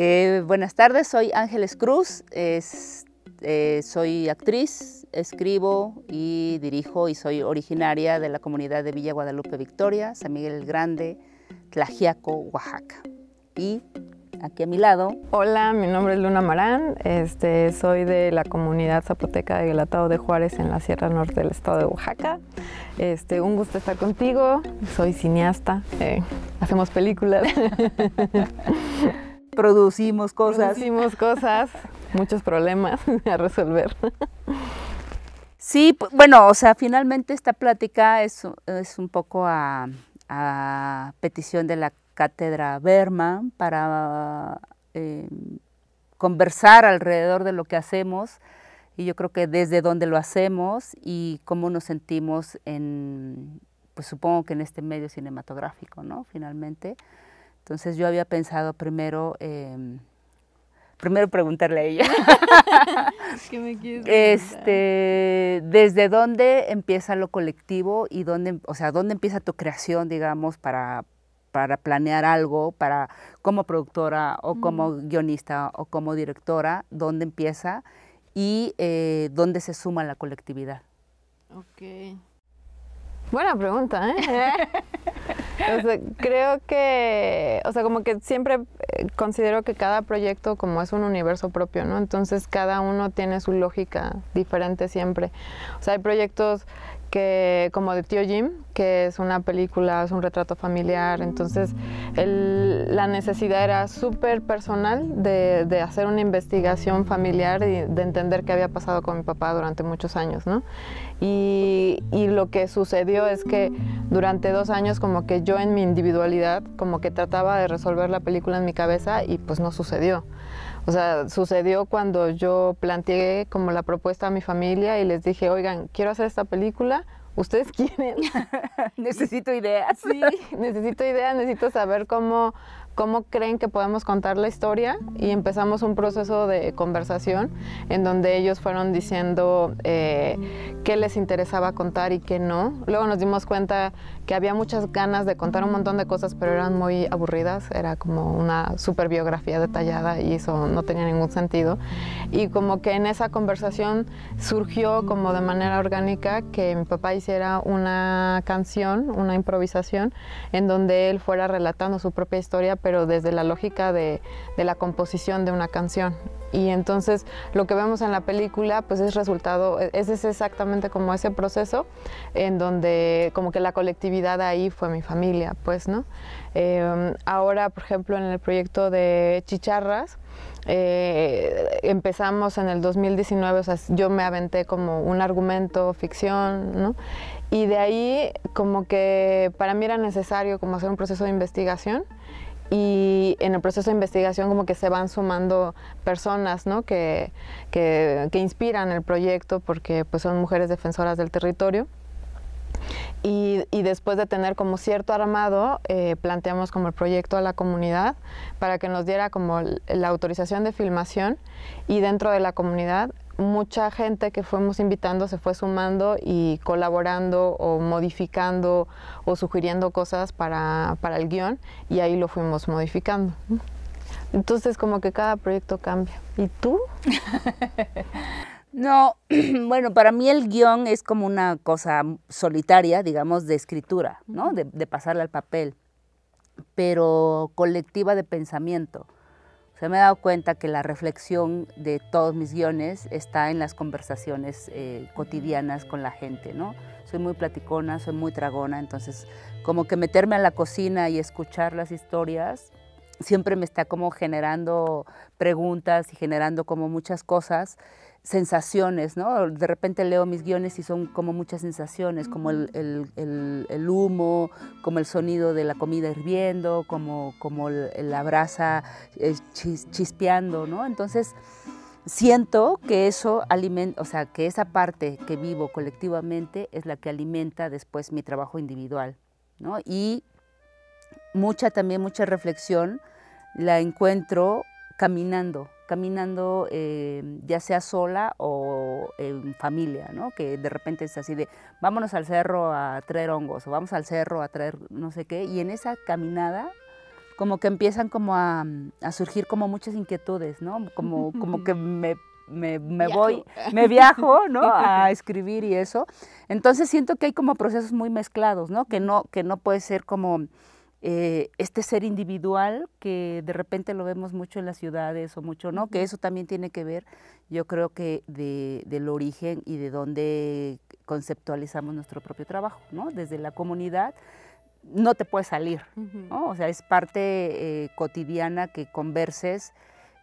Eh, buenas tardes, soy Ángeles Cruz, eh, soy actriz, escribo y dirijo y soy originaria de la comunidad de Villa Guadalupe Victoria, San Miguel el Grande, Tlajiaco, Oaxaca. Y aquí a mi lado. Hola, mi nombre es Luna Marán, este, soy de la comunidad zapoteca de Galatao de Juárez en la Sierra Norte del estado de Oaxaca. Este, un gusto estar contigo, soy cineasta, eh, hacemos películas. Producimos cosas. Producimos cosas, muchos problemas a resolver. Sí, bueno, o sea, finalmente esta plática es, un poco a, a petición de la Cátedra Berman para eh, conversar alrededor de lo que hacemos y yo creo que desde dónde lo hacemos y cómo nos sentimos en, pues supongo que en este medio cinematográfico, ¿no? Finalmente. Entonces yo había pensado primero, em, primero preguntarle a ella. este, desde dónde empieza lo colectivo y dónde, o sea, dónde empieza tu creación, digamos, para, para planear algo, para como productora o como guionista o como directora, dónde empieza y eh, dónde se suma la colectividad. Ok. Buena pregunta, ¿eh? creo que, o sea, como que siempre eh, considero que cada proyecto como es un universo propio, ¿no? Entonces cada uno tiene su lógica diferente siempre. O sea, hay proyectos que como de Tío Jim, que es una película, es un retrato familiar, entonces la necesidad era súper personal de, hacer una investigación familiar y de entender qué había pasado con mi papá durante muchos años, ¿no? y lo que sucedió es que durante dos años como que yo en mi individualidad como que trataba de resolver la película en mi cabeza y pues no sucedió. O sea, sucedió cuando yo planteé como la propuesta a mi familia y les dije, oigan, quiero hacer esta película, ¿ustedes quieren? necesito ideas. Sí, necesito ideas, necesito saber cómo, cómo creen que podemos contar la historia y empezamos un proceso de conversación en donde ellos fueron diciendo eh, qué les interesaba contar y qué no. Luego nos dimos cuenta que había muchas ganas de contar un montón de cosas, pero eran muy aburridas, era como una super biografía detallada y eso no tenía ningún sentido. Y como que en esa conversación surgió como de manera orgánica que mi papá hiciera una canción, una improvisación, en donde él fuera relatando su propia historia, pero desde la lógica de, de la composición de una canción y entonces lo que vemos en la película pues es resultado, ese es exactamente como ese proceso en donde como que la colectividad ahí fue mi familia, pues, ¿no? Eh, ahora, por ejemplo, en el proyecto de Chicharras, eh, empezamos en el 2019, o sea, yo me aventé como un argumento, ficción, ¿no? Y de ahí como que para mí era necesario como hacer un proceso de investigación y en el proceso de investigación como que se van sumando personas que, que, inspiran el proyecto porque pues, son mujeres defensoras del territorio. Y, después de tener como cierto armado, eh, planteamos como el proyecto a la comunidad para que nos diera como la autorización de filmación y dentro de la comunidad mucha gente que fuimos invitando se fue sumando y colaborando o modificando o sugiriendo cosas para, el guión y ahí lo fuimos modificando. Entonces como que cada proyecto cambia. ¿Y tú? no, bueno, para mí el guión es como una cosa solitaria, digamos, de escritura, ¿no? De, de pasarla al papel, pero colectiva de pensamiento se me he dado cuenta que la reflexión de todos mis guiones está en las conversaciones eh, cotidianas con la gente, ¿no? Soy muy platicona, soy muy tragona, entonces como que meterme a la cocina y escuchar las historias siempre me está como generando preguntas y generando como muchas cosas sensaciones, ¿no? De repente leo mis guiones y son como muchas sensaciones, como el, humo, como el sonido de la comida hirviendo, como, como la brasa eh, chispeando, ¿no? Entonces siento que eso alimenta, o sea, que esa parte que vivo colectivamente es la que alimenta después mi trabajo individual, ¿no? Y mucha también, mucha reflexión la encuentro caminando, caminando em, ya sea sola o en familia, ¿no? que de repente es así de vámonos al cerro a traer hongos o vamos al cerro a traer no sé qué, y en esa caminada como que empiezan como a, mm, surgir como muchas inquietudes, ¿no? como, como que me me voy, me viajo, ¿no? A escribir y eso. Entonces siento que hay como procesos muy mezclados, ¿no? Que no, que no puede ser como eh, este ser individual que de repente lo vemos mucho en las ciudades o mucho no, que eso también tiene que ver, yo creo que del origen y de dónde conceptualizamos nuestro propio trabajo, ¿no? Desde la comunidad no te puedes salir, ¿no? O sea, es parte eh, cotidiana que converses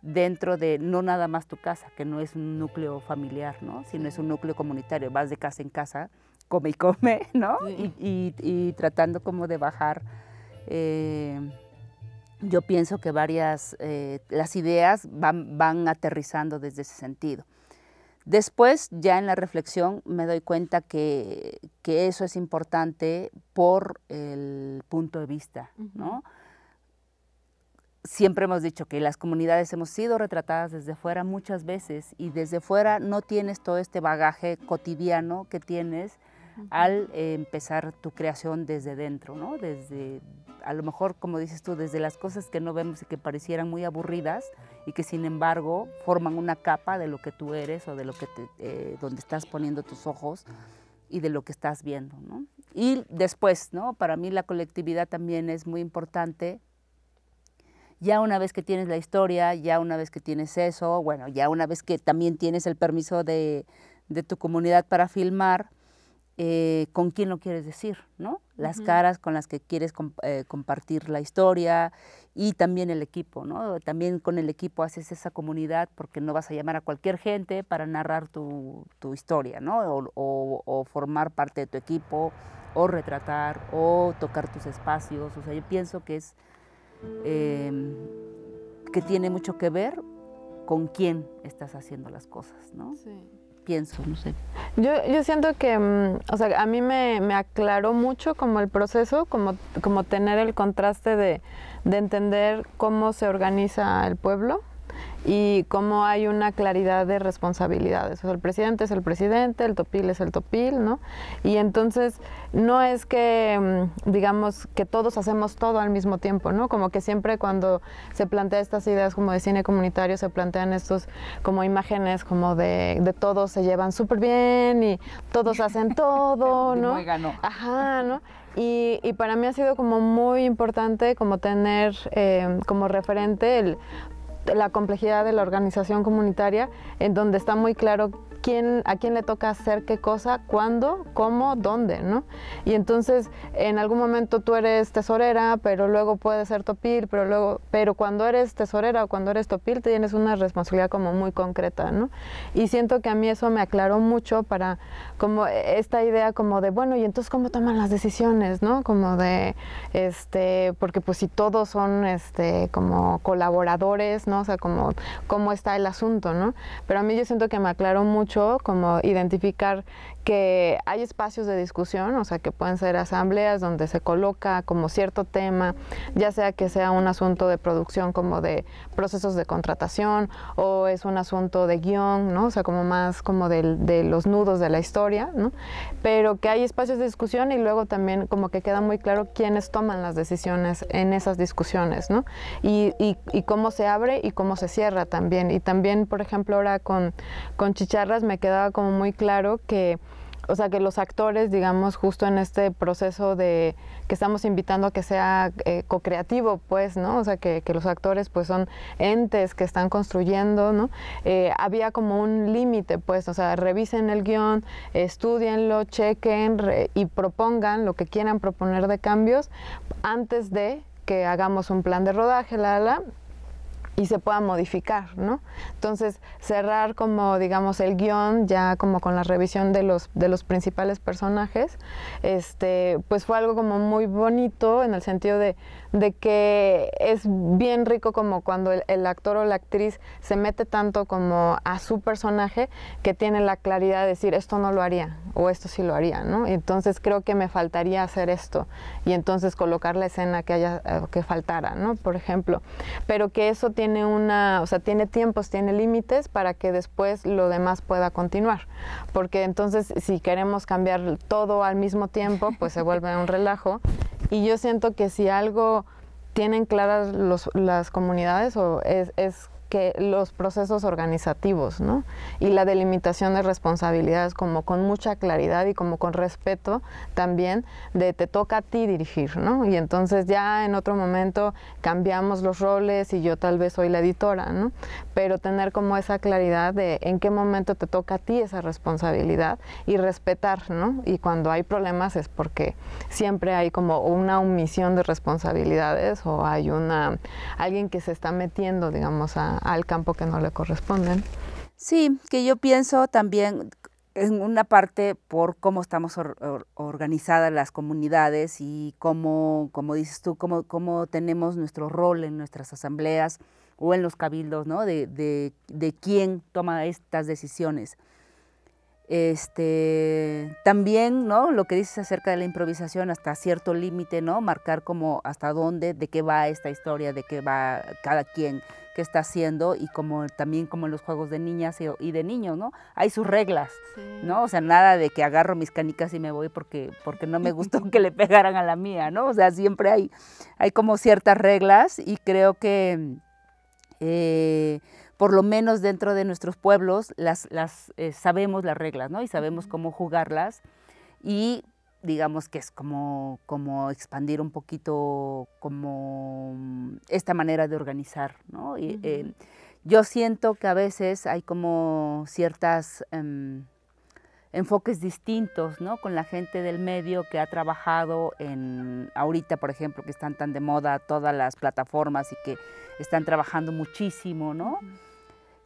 dentro de no nada más tu casa, que no es un núcleo familiar, ¿no? Sino es un núcleo comunitario, vas de casa en casa, come y come, ¿no? y, tratando como de bajar eh, yo pienso que varias, eh, las ideas van, aterrizando desde ese sentido. Después, ya en la reflexión, me doy cuenta que, eso es importante por el punto de vista, ¿no? Siempre hemos dicho que las comunidades hemos sido retratadas desde fuera muchas veces y desde fuera no tienes todo este bagaje cotidiano que tienes al empezar tu creación desde dentro, ¿no? Desde, a lo mejor, como dices tú, desde las cosas que no vemos y que parecieran muy aburridas y que sin embargo forman una capa de lo que tú eres o de lo que eh, donde estás poniendo tus ojos y de lo que estás viendo, ¿no? Y después, ¿no? Para mí la colectividad también es muy importante ya una vez que tienes la historia, ya una vez que tienes eso, bueno, ya una vez que también tienes el permiso de, tu comunidad para filmar, eh, con quién lo quieres decir, ¿no? Las caras con las que quieres eh, compartir la historia y también el equipo, ¿no? También con el equipo haces esa comunidad porque no vas a llamar a cualquier gente para narrar tu, historia, ¿no? O, formar parte de tu equipo, o retratar, o tocar tus espacios. O sea, yo pienso que es. Em, que tiene mucho que ver con quién estás haciendo las cosas, ¿no? Sí pienso, no sé. Yo, siento que, mm, o sea, a mí me, aclaró mucho como el proceso, como, como tener el contraste de, de entender cómo se organiza el pueblo, y cómo hay una claridad de responsabilidades. O sea, el presidente es el presidente, el topil es el topil, ¿no? Y entonces no es que, mm, digamos, que todos hacemos todo al mismo tiempo, ¿no? Como que siempre cuando se plantea estas ideas como de cine comunitario, se plantean estos como imágenes como de, de todos se llevan súper bien y todos hacen todo, ¿no? Ajá, ¿no? Y, y, para mí ha sido como muy importante como tener eh, como referente el la complejidad de la organización comunitaria, en donde está muy claro a quién le toca hacer qué cosa, cuándo, cómo, dónde, ¿no? Y entonces en algún momento tú eres tesorera, pero luego puedes ser topil, pero luego, pero cuando eres tesorera o cuando eres topil tienes una responsabilidad como muy concreta, ¿no? Y siento que a mí eso me aclaró mucho para como esta idea como de, bueno, y entonces cómo toman las decisiones, ¿no? Como de, este, porque pues si todos son, este, como colaboradores, ¿no? O sea, como cómo está el asunto, ¿no? Pero a mí yo siento que me aclaró mucho como identificar que hay espacios de discusión, o sea, que pueden ser asambleas donde se coloca como cierto tema, ya sea que sea un asunto de producción como de procesos de contratación o es un asunto de guión, ¿no? O sea, como más como de, los nudos de la historia, ¿no? Pero que hay espacios de discusión y luego también como que queda muy claro quiénes toman las decisiones en esas discusiones, ¿no? Y, y, y cómo se abre y cómo se cierra también. Y también, por ejemplo, ahora con, con Chicharras me quedaba como muy claro que o sea, que los actores, digamos, justo en este proceso de que estamos invitando a que sea eh, co-creativo, pues, ¿no? O sea, que, los actores, pues, son entes que están construyendo, ¿no? Eh, había como un límite, pues, o sea, revisen el guión, estudienlo, chequen y propongan lo que quieran proponer de cambios antes de que hagamos un plan de rodaje, la, la, y se pueda modificar, ¿no? Entonces, cerrar como, digamos, el guión, ya como con la revisión de los, de los principales personajes, este, pues fue algo como muy bonito en el sentido de, de que es bien rico como cuando el, actor o la actriz se mete tanto como a su personaje que tiene la claridad de decir esto no lo haría o esto sí lo haría, ¿no? Entonces creo que me faltaría hacer esto y entonces colocar la escena que haya eh, que faltara, ¿no? Por ejemplo, pero que eso tiene una, o sea, tiene tiempos, tiene límites para que después lo demás pueda continuar, porque entonces si queremos cambiar todo al mismo tiempo, pues se vuelve un relajo y yo siento que si algo tienen claras las comunidades o es, es los procesos organizativos, ¿no? Y la delimitación de responsabilidades como con mucha claridad y como con respeto también de te toca a ti dirigir, ¿no? Y entonces ya en otro momento cambiamos los roles y yo tal vez soy la editora, ¿no? Pero tener como esa claridad de en qué momento te toca a ti esa responsabilidad y respetar, ¿no? Y cuando hay problemas es porque siempre hay como una omisión de responsabilidades o hay una alguien que se está metiendo, digamos, a, al campo que no le corresponden. Sí, que yo pienso también en una parte por cómo estamos organizadas las comunidades y cómo, como dices tú, cómo, tenemos nuestro rol en nuestras asambleas o en los cabildos, ¿no? De, quién toma estas decisiones. Este, también, ¿no? Lo que dices acerca de la improvisación hasta cierto límite, ¿no? Marcar como hasta dónde, de qué va esta historia, de qué va cada quien, que está haciendo y como también como en los juegos de niñas y, de niños, ¿no? Hay sus reglas, ¿no? O sea, nada de que agarro mis canicas y me voy porque, porque no me gustó que le pegaran a la mía, ¿no? O sea, siempre hay, hay como ciertas reglas y creo que eh, por lo menos dentro de nuestros pueblos las, las eh, sabemos las reglas, ¿no? Y sabemos cómo jugarlas y digamos que es como, como expandir un poquito como mm, esta manera de organizar, ¿no? Em, yo siento que a veces hay como ciertas em, enfoques distintos, ¿no? Con la gente del medio que ha trabajado en, ahorita por ejemplo, que están tan de moda todas las plataformas y que están trabajando muchísimo, ¿no?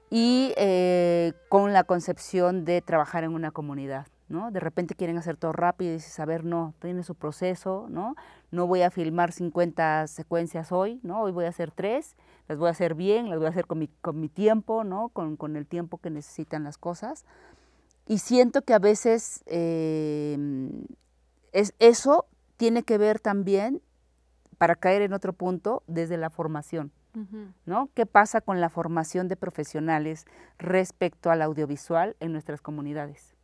Y eh, con la concepción de trabajar en una comunidad. ¿no? De repente quieren hacer todo rápido y dices, no, tiene su proceso, ¿no? No voy a filmar 50 secuencias hoy, ¿no? Hoy voy a hacer tres, las voy a hacer bien, las voy a hacer con mi, tiempo, ¿no? Con, el tiempo que necesitan las cosas. Y siento que a veces em, es, eso tiene que ver también, para caer en otro punto, desde la formación. ¿no? ¿Qué pasa con la formación de profesionales respecto al audiovisual en nuestras comunidades?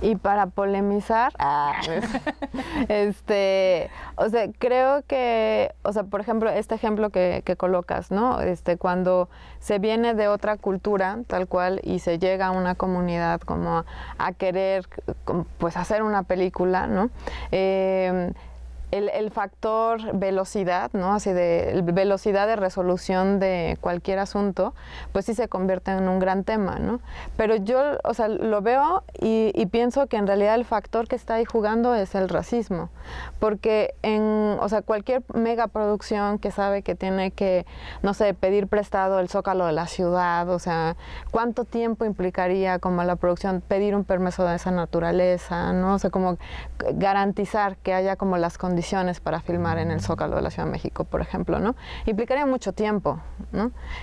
Y para polemizar, ah, este, o sea, creo que, o sea, por ejemplo, este ejemplo que, que, colocas, ¿no? Este, cuando se viene de otra cultura, tal cual, y se llega a una comunidad como a, querer, pues, hacer una película, ¿no? Eh, el, factor velocidad, ¿no? Así de velocidad de resolución de cualquier asunto, pues sí se convierte en un gran tema, ¿no? Pero yo, lo veo y, pienso que en realidad el factor que está ahí jugando es el racismo, porque en, o sea, cualquier megaproducción que sabe que tiene que, no sé, pedir prestado el zócalo de la ciudad, o sea, ¿cuánto tiempo implicaría como la producción pedir un permiso de esa naturaleza, ¿no? como garantizar que haya como las condiciones para filmar en el Zócalo de la Ciudad de México, por ejemplo, ¿no? Implicaría mucho tiempo,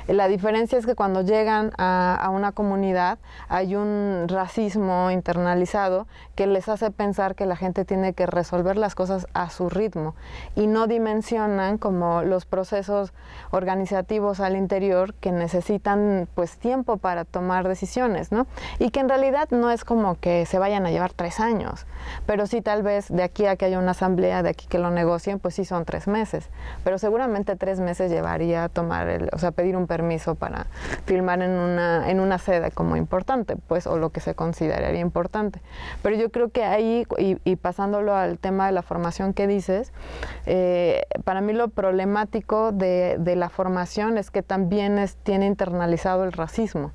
La diferencia es que cuando llegan a, a una comunidad hay un racismo internalizado que les hace pensar que la gente tiene que resolver las cosas a su ritmo y no dimensionan como los procesos organizativos al interior que necesitan pues tiempo para tomar decisiones, ¿no? Y que en realidad no es como que se vayan a llevar tres años, pero sí tal vez de aquí a que haya una asamblea, de aquí que lo negocien, pues sí son tres meses. Pero seguramente tres meses llevaría a tomar, el, o sea, pedir un permiso para filmar en una, en una sede como importante, pues, o lo que se consideraría importante. Pero yo creo que ahí, y, pasándolo al tema de la formación que dices, eh, para mí lo problemático de, de la formación es que también es, tiene internalizado el racismo.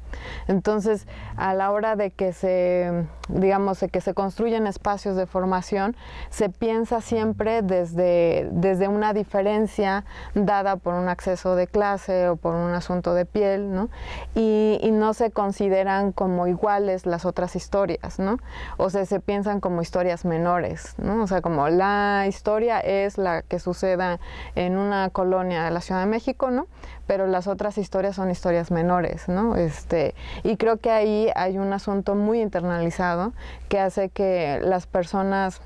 Entonces, a la hora de que se, digamos, que se construyen espacios de formación, se piensa siempre desde, desde una diferencia dada por un acceso de clase o por un asunto de piel, ¿no? Y, no se consideran como iguales las otras historias, ¿no? O sea, se piensan como historias menores, ¿no? O sea, como la historia es la que suceda en una colonia de la Ciudad de México, ¿no? Pero las otras historias son historias menores, ¿no? Este, y creo que ahí hay un asunto muy internalizado que hace que las personas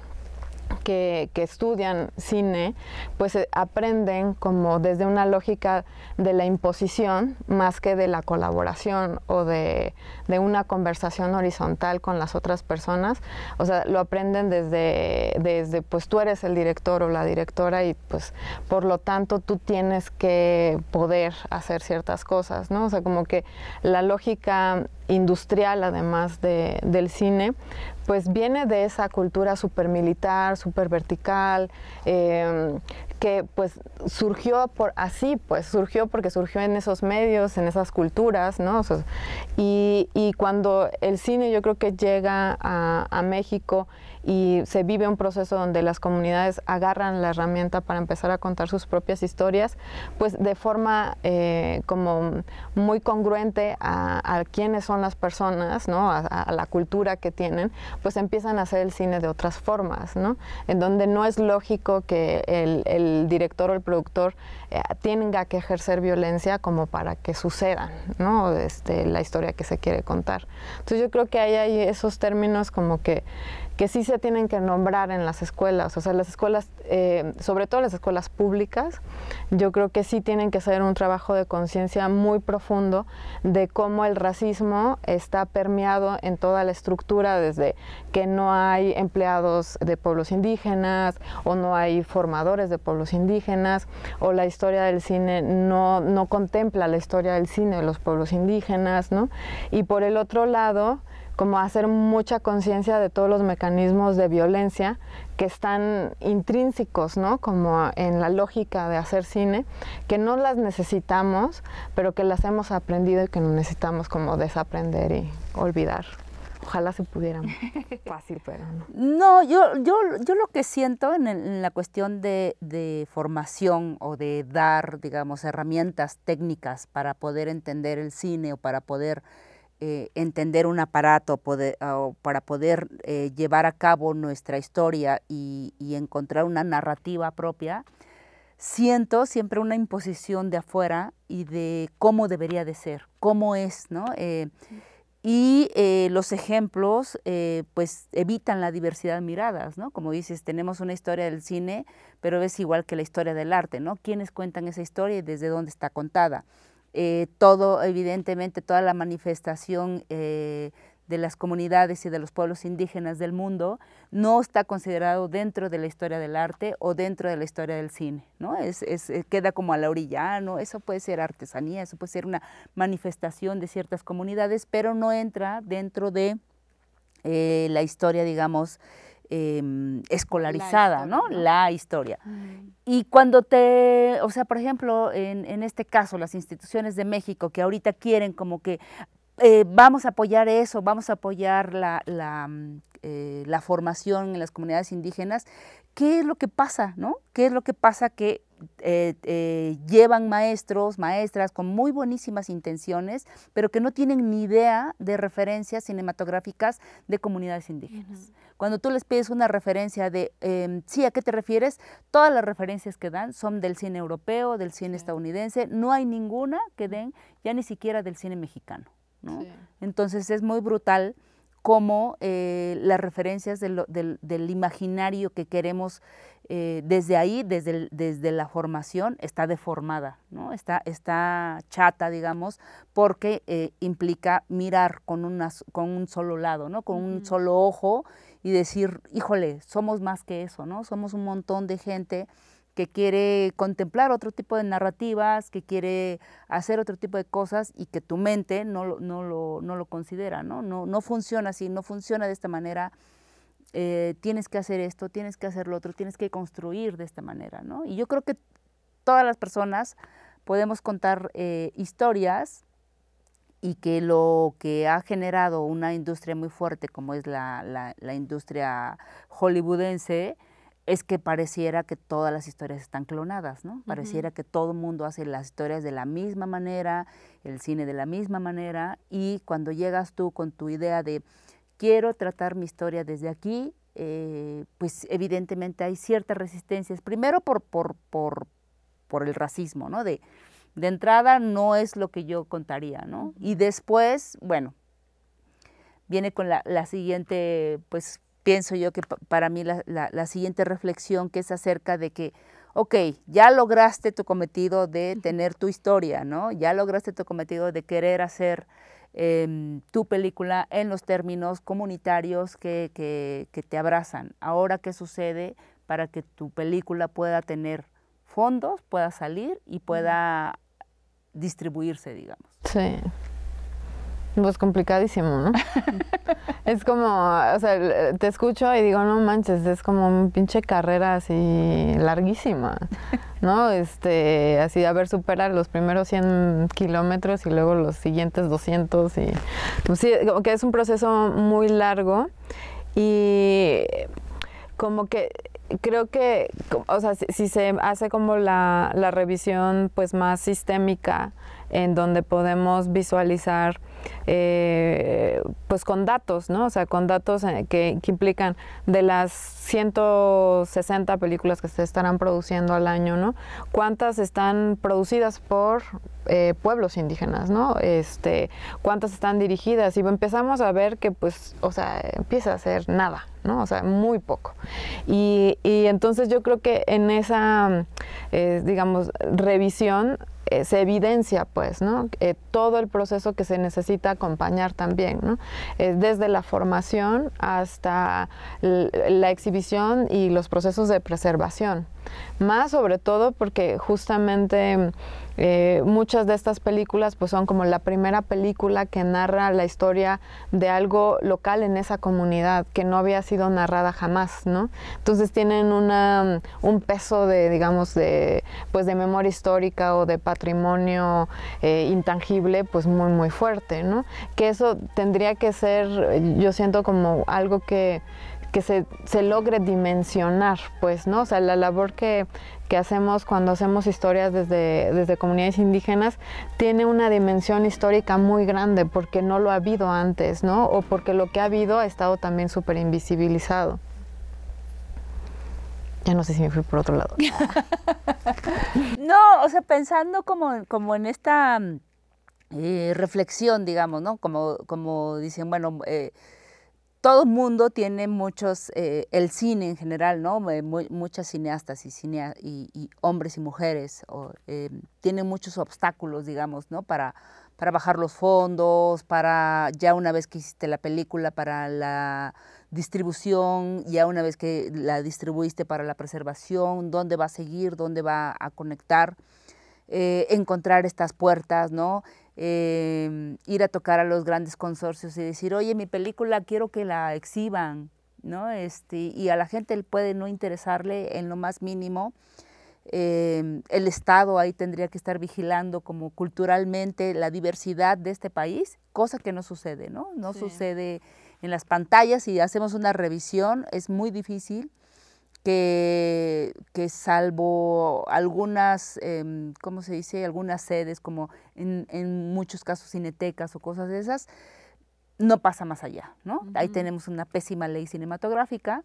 que, estudian cine, pues eh, aprenden como desde una lógica de la imposición más que de la colaboración o de, una conversación horizontal con las otras personas. O sea, lo aprenden desde, desde, pues tú eres el director o la directora y pues por lo tanto tú tienes que poder hacer ciertas cosas, ¿no? O sea, como que la lógica industrial, además de, del cine, pues viene de esa cultura militar, super vertical, eh, que pues surgió por así, pues surgió porque surgió en esos medios, en esas culturas, ¿no? y, cuando el cine yo creo que llega a México y se vive un proceso donde las comunidades agarran la herramienta para empezar a contar sus propias historias, pues de forma eh, como muy congruente a, a, quiénes son las personas, ¿no? a, la cultura que tienen, pues empiezan a hacer el cine de otras formas, ¿no? en donde no es lógico que el, director o el productor eh, tenga que ejercer violencia como para que sucedan ¿no? este, la historia que se quiere contar. Entonces yo creo que ahí hay esos términos como que que sí se tienen que nombrar en las escuelas, o sea, las escuelas, eh, sobre todo las escuelas públicas, yo creo que sí tienen que hacer un trabajo de conciencia muy profundo de cómo el racismo está permeado en toda la estructura, desde que no hay empleados de pueblos indígenas o no hay formadores de pueblos indígenas o la historia del cine no, no contempla la historia del cine de los pueblos indígenas, ¿no? Y por el otro lado, como hacer mucha conciencia de todos los mecanismos de violencia que están intrínsecos, ¿no? Como en la lógica de hacer cine, que no las necesitamos, pero que las hemos aprendido y que no necesitamos como desaprender y olvidar. Ojalá se pudieran. Fácil, pero no. No, yo, yo, yo lo que siento en, la cuestión de, formación o de dar, digamos, herramientas técnicas para poder entender el cine o para poder eh, entender un aparato para poder eh, llevar a cabo nuestra historia y, encontrar una narrativa propia, siento siempre una imposición de afuera y de cómo debería de ser, cómo es, ¿no? Eh, y los ejemplos pues evitan la diversidad de miradas, ¿no? Como dices, tenemos una historia del cine, pero es igual que la historia del arte, ¿no? ¿Quiénes cuentan esa historia y desde dónde está contada? Eh, todo, evidentemente, toda la manifestación eh, de las comunidades y de los pueblos indígenas del mundo no está considerado dentro de la historia del arte o dentro de la historia del cine, ¿no? Es, eh, queda como a la orilla, ah, no, eso puede ser artesanía, eso puede ser una manifestación de ciertas comunidades, pero no entra dentro de la historia, digamos, Em, escolarizada, la ¿no? La historia. Mm. Y cuando te, o sea, por ejemplo, en, este caso, las instituciones de México que ahorita quieren como que eh, vamos a apoyar eso, vamos a apoyar mm, eh, la, formación en las comunidades indígenas, ¿qué es lo que pasa, no? ¿Qué es lo que pasa que eh, llevan maestros, maestras con muy buenísimas intenciones, pero que no tienen ni idea de referencias cinematográficas de comunidades indígenas. Cuando tú les pides una referencia de, em, sí, ¿a qué te refieres? Todas las referencias que dan son del cine europeo, del cine estadounidense, no hay ninguna que den ya ni siquiera del cine mexicano. Entonces es muy brutal como eh, las referencias del, imaginario que queremos eh, desde ahí, desde, la formación, está deformada, ¿no? está, está chata, digamos, porque eh, implica mirar con, con un solo lado, con un solo ojo y decir, híjole, somos más que eso, ¿no? Somos un montón de gente que quiere contemplar otro tipo de narrativas, que quiere hacer otro tipo de cosas y que tu mente no, no, lo, no lo considera, ¿no? ¿no? No funciona así, no funciona de esta manera. Eh, tienes que hacer esto, tienes que hacer lo otro, tienes que construir de esta manera, ¿no? Y yo creo que todas las personas podemos contar eh, historias y que lo que ha generado una industria muy fuerte como es la, industria hollywoodense es que pareciera que todas las historias están clonadas, ¿no? Pareciera que todo el mundo hace las historias de la misma manera, el cine de la misma manera, y cuando llegas tú con tu idea de quiero tratar mi historia desde aquí, eh, pues evidentemente hay ciertas resistencias, primero por, por, por el racismo, ¿no? de entrada no es lo que yo contaría, ¿no? Y después, bueno, viene con la, siguiente, pues pienso yo que para mí la, siguiente reflexión que es acerca de que, ok, ya lograste tu cometido de tener tu historia, ¿no? Ya lograste tu cometido de querer hacer em, tu película en los términos comunitarios que, que te abrazan. Ahora, ¿qué sucede para que tu película pueda tener fondos, pueda salir y pueda distribuirse, digamos. Sí. Pues complicadísimo, ¿no? es como, o sea, eh, te escucho y digo, no manches, es como un pinche carrera así larguísima, ¿no? Este, así, de haber superar los primeros 100 kilómetros y luego los siguientes 200 y... Pues sí, como que es un proceso muy largo y como que creo que, o sea, si, se hace como la, la, revisión pues más sistémica en donde podemos visualizar eh, pues con datos, ¿no? O sea, con datos eh, que, implican de las 160 películas que se estarán produciendo al año, ¿no? ¿Cuántas están producidas por eh, pueblos indígenas, ¿no? Este, ¿Cuántas están dirigidas? Y empezamos a ver que, pues, o sea, empieza a ser nada, ¿no? O sea, muy poco. Y, y entonces yo creo que en esa, digamos, revisión eh, se evidencia, pues, ¿no? Eh, todo el proceso que se necesita acompañar también, ¿no? Eh, desde la formación hasta la exhibición y los procesos de preservación. Más sobre todo porque justamente eh, muchas de estas películas pues son como la primera película que narra la historia de algo local en esa comunidad que no había sido narrada jamás, ¿no? Entonces tienen una, un peso de, digamos, de, pues de memoria histórica o de patrimonio eh, intangible pues muy, muy fuerte, ¿no? Que eso tendría que ser, yo siento como algo que que se, se logre dimensionar, pues, ¿no? O sea, la labor que, hacemos cuando hacemos historias desde, desde, comunidades indígenas tiene una dimensión histórica muy grande porque no lo ha habido antes, ¿no? O porque lo que ha habido ha estado también súper invisibilizado. Ya no sé si me fui por otro lado. no, o sea, pensando como, como en esta mm, eh, reflexión, digamos, ¿no? Como, como dicen, bueno, eh, todo el mundo tiene muchos, eh, el cine en general, ¿no? Eh, muchas cineastas y, cine y, hombres y mujeres tiene eh, tienen muchos obstáculos, digamos, ¿no? Para, para bajar los fondos, para ya una vez que hiciste la película, para la distribución, ya una vez que la distribuiste para la preservación, dónde va a seguir, dónde va a conectar, encontrar estas puertas, ¿no? Em, ir a tocar a los grandes consorcios y decir, oye, mi película quiero que la exhiban, ¿no? Este, y a la gente puede no interesarle en lo más mínimo. Em, el Estado ahí tendría que estar vigilando como culturalmente la diversidad de este país, cosa que no sucede, ¿no? No sucede en las pantallas, y hacemos una revisión es muy difícil que, que salvo algunas, em, ¿cómo se dice? Algunas sedes, como en, en, muchos casos cinetecas o cosas de esas, no pasa más allá, ¿no? Ahí tenemos una pésima ley cinematográfica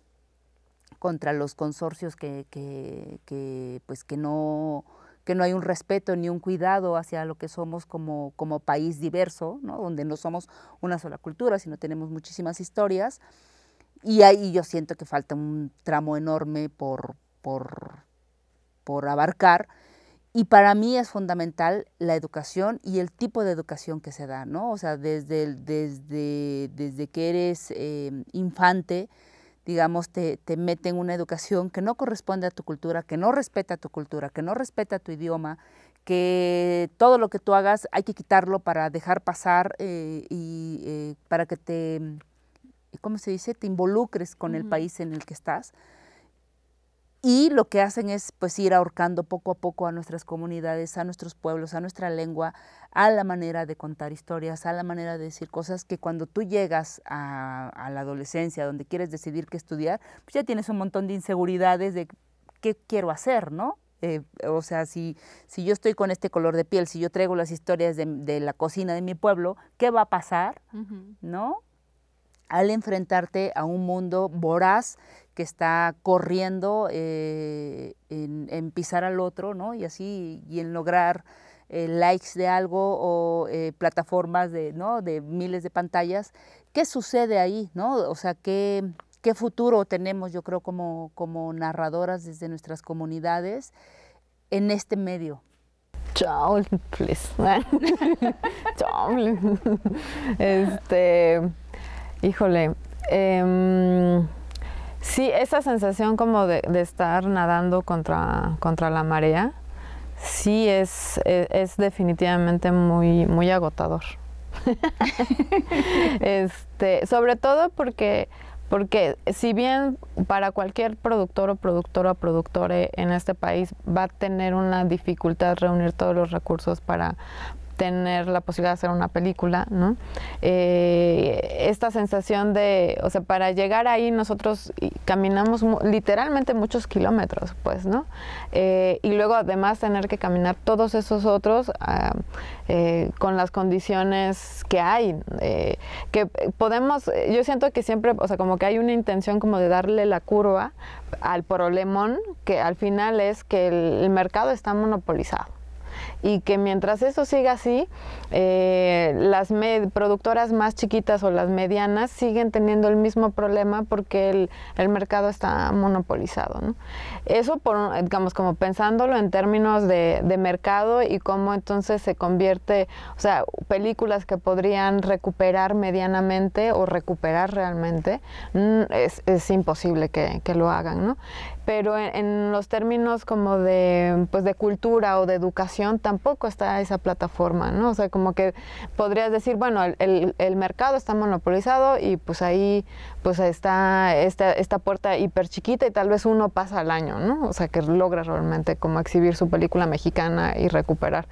contra los consorcios que, que, que pues que no que no hay un respeto ni un cuidado hacia lo que somos como, como país diverso, ¿no? donde no somos una sola cultura, sino tenemos muchísimas historias. Y ahí yo siento que falta un tramo enorme por, por, abarcar. Y para mí es fundamental la educación y el tipo de educación que se da, ¿no? O sea, desde, desde, desde que eres em, infante, digamos, te, te, meten una educación que no corresponde a tu cultura, que no respeta tu cultura, que no respeta tu idioma, que todo lo que tú hagas hay que quitarlo para dejar pasar eh, y eh, para que te ¿cómo se dice?, te involucres con el país en el que estás. Y lo que hacen es pues ir ahorcando poco a poco a nuestras comunidades, a nuestros pueblos, a nuestra lengua, a la manera de contar historias, a la manera de decir cosas que cuando tú llegas a, la adolescencia, donde quieres decidir qué estudiar, pues ya tienes un montón de inseguridades de qué quiero hacer, ¿no? Eh, o sea, si, si yo estoy con este color de piel, si yo traigo las historias de, la cocina de mi pueblo, ¿qué va a pasar? ¿No? al enfrentarte a un mundo voraz que está corriendo eh, en, pisar al otro, ¿no? Y así, y en lograr eh, likes de algo o eh, plataformas de, miles de pantallas. ¿Qué sucede ahí, no? O sea, ¿qué, qué futuro tenemos, yo creo, como, como narradoras desde nuestras comunidades en este medio? Chao, please. este... Híjole, em, sí, esa sensación como de, estar nadando contra, contra la marea, sí es, e, es, definitivamente muy, muy agotador. este, sobre todo porque, porque si bien para cualquier productor o productora o productora en este país va a tener una dificultad reunir todos los recursos para, tener la posibilidad de hacer una película, ¿no? Eh, esta sensación de, o sea, para llegar ahí nosotros caminamos literalmente muchos kilómetros, pues, ¿no? Eh, y luego además tener que caminar todos esos otros ah, eh, con las condiciones que hay, que podemos, yo siento que siempre, o sea, como que hay una intención como de darle la curva al problemón, que al final es que el mercado está monopolizado y que mientras eso siga así, eh, las productoras más chiquitas o las medianas siguen teniendo el mismo problema porque el, mercado está monopolizado. Eso, por, digamos, como pensándolo en términos de, mercado y cómo entonces se convierte, o sea, películas que podrían recuperar medianamente o recuperar realmente, mm, es, imposible que, que, lo hagan, ¿no? pero en, los términos como de, pues de cultura o de educación tampoco está esa plataforma, ¿no? O sea, como que podrías decir, bueno, el, mercado está monopolizado y pues ahí pues está esta, esta puerta hiper chiquita y tal vez uno pasa al año, ¿no? O sea, que logra realmente como exhibir su película mexicana y recuperar.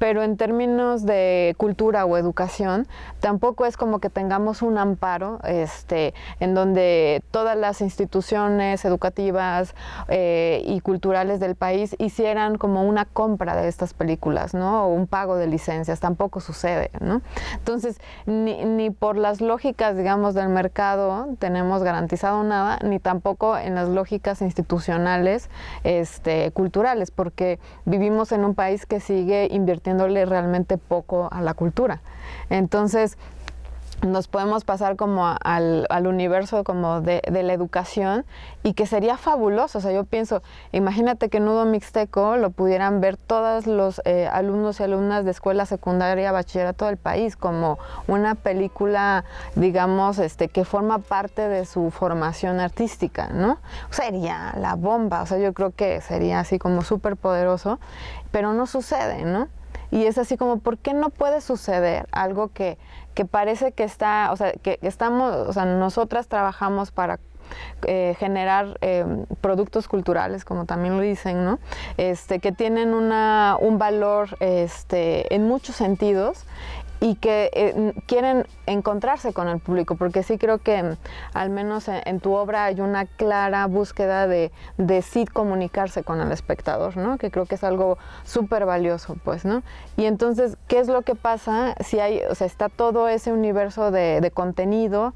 Pero en términos de cultura o educación, tampoco es como que tengamos un amparo este, en donde todas las instituciones educativas, eh, y culturales del país hicieran como una compra de estas películas, ¿no? O un pago de licencias, tampoco sucede, ¿no? Entonces, ni, por las lógicas, digamos, del mercado tenemos garantizado nada, ni tampoco en las lógicas institucionales, este, culturales, porque vivimos en un país que sigue invirtiéndole realmente poco a la cultura. Entonces, nos podemos pasar como al, universo como de, la educación y que sería fabuloso. O sea, yo pienso, imagínate que Nudo Mixteco lo pudieran ver todos los eh, alumnos y alumnas de escuela secundaria, bachillerato del país, como una película, digamos, este, que forma parte de su formación artística, ¿no? Sería la bomba, o sea, yo creo que sería así como súper poderoso, pero no sucede, ¿no? Y es así como, ¿por qué no puede suceder algo que que parece que está, o sea, que estamos, o sea, nosotras trabajamos para eh, generar em, productos culturales, como también lo dicen, ¿no? este, que tienen una, un valor este, en muchos sentidos y que eh, quieren encontrarse con el público, porque sí creo que al menos en, tu obra hay una clara búsqueda de, de, sí comunicarse con el espectador, ¿no? Que creo que es algo súper valioso, pues, ¿no? Y entonces, ¿qué es lo que pasa si hay, o sea, está todo ese universo de, de contenido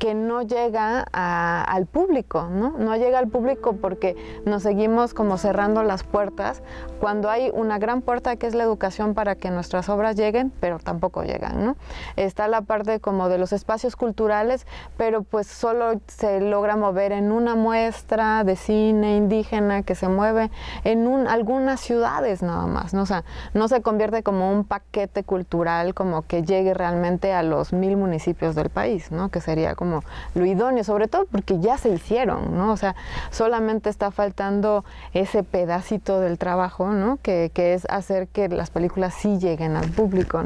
que no llega al público, ¿no? No llega al público porque nos seguimos como cerrando las puertas, cuando hay una gran puerta que es la educación para que nuestras obras lleguen, pero tampoco llegan, ¿no? Está la parte como de los espacios culturales, pero pues solo se logra mover en una muestra de cine indígena que se mueve en algunas ciudades nada más, ¿no? O sea, no se convierte como un paquete cultural como que llegue realmente a los mil municipios del país, ¿no? Que sería como lo idóneo, sobre todo porque ya se hicieron, ¿no? O sea, solamente está faltando ese pedacito del trabajo, ¿no? Que, es hacer que las películas sí lleguen al público,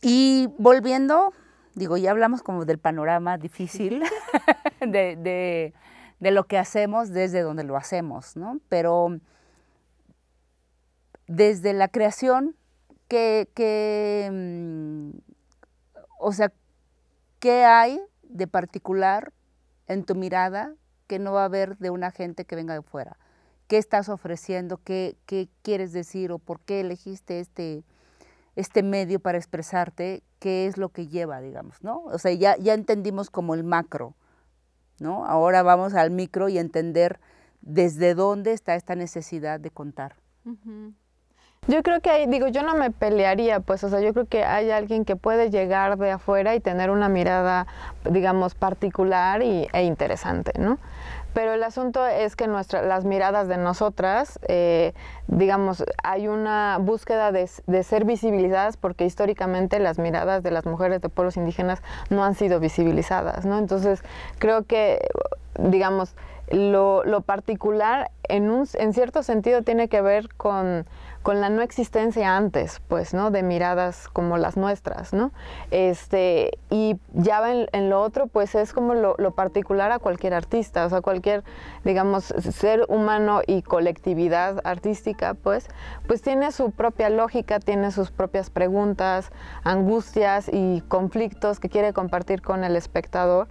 Y volviendo, digo, ya hablamos como del panorama difícil de, lo que hacemos desde donde lo hacemos, ¿no? Pero desde la creación, que, que, mm, o sea, ¿Qué hay de particular en tu mirada que no va a haber de una gente que venga de fuera? ¿Qué estás ofreciendo? ¿Qué, quieres decir? ¿O por qué elegiste este, este medio para expresarte? ¿Qué es lo que lleva, digamos? ¿no? O sea, ya, ya entendimos como el macro, ¿no? Ahora vamos al micro y entender desde dónde está esta necesidad de contar. Yo creo que hay, digo, yo no me pelearía, pues, o sea, yo creo que hay alguien que puede llegar de afuera y tener una mirada, digamos, particular y, e interesante, ¿no? Pero el asunto es que nuestra, las miradas de nosotras, eh, digamos, hay una búsqueda de, de, ser visibilizadas porque históricamente las miradas de las mujeres de pueblos indígenas no han sido visibilizadas, ¿no? Entonces, creo que, digamos, lo, lo particular en, un, en cierto sentido tiene que ver con con la no existencia antes, pues, ¿no? De miradas como las nuestras, ¿no? Este, y ya en, lo otro, pues es como lo, lo, particular a cualquier artista, o sea, cualquier, digamos, ser humano y colectividad artística, pues, pues tiene su propia lógica, tiene sus propias preguntas, angustias y conflictos que quiere compartir con el espectador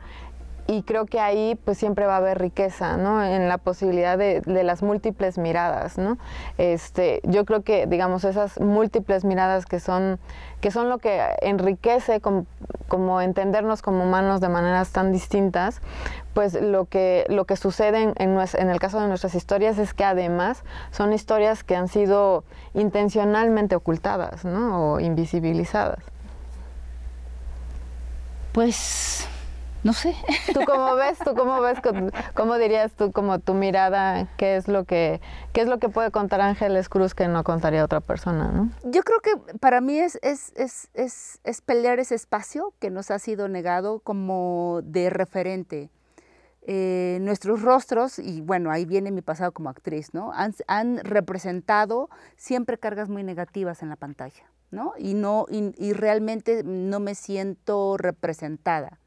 y creo que ahí pues siempre va a haber riqueza, ¿no? En la posibilidad de, las múltiples miradas, ¿no? Este, yo creo que, digamos, esas múltiples miradas que son, que son lo que enriquece como entendernos como humanos de maneras tan distintas, pues lo que, lo que sucede en, en el caso de nuestras historias es que además son historias que han sido intencionalmente ocultadas, ¿no? O invisibilizadas. Pues no sé. ¿Tú cómo ves? ¿Tú cómo ves? ¿Cómo dirías tú como tu mirada? ¿Qué es lo que, qué es lo que puede contar Ángeles Cruz que no contaría otra persona? ¿no? Yo creo que para mí es, es, pelear ese espacio que nos ha sido negado como de referente. Eh, nuestros rostros, y bueno, ahí viene mi pasado como actriz, ¿no? Han, representado siempre cargas muy negativas en la pantalla, ¿no? Y, no, y realmente no me siento representada.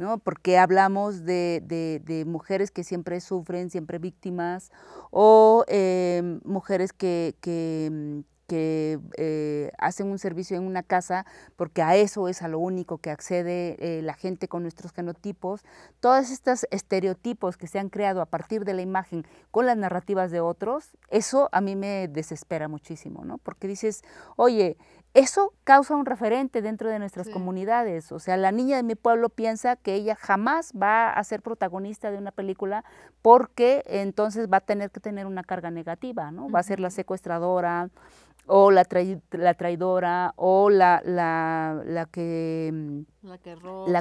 ¿no? Porque hablamos de, mujeres que siempre sufren, siempre víctimas, o em, mujeres que, mm, eh, hacen un servicio en una casa, porque a eso es a lo único que accede eh, la gente con nuestros genotipos. Todos estos estereotipos que se han creado a partir de la imagen con las narrativas de otros, eso a mí me desespera muchísimo, ¿no? Porque dices, oye, eso causa un referente dentro de nuestras comunidades. O sea, la niña de mi pueblo piensa que ella jamás va a ser protagonista de una película porque entonces va a tener que tener una carga negativa, ¿no? Va a ser la secuestradora, o la, la traidora, o la, la, mm, que, la,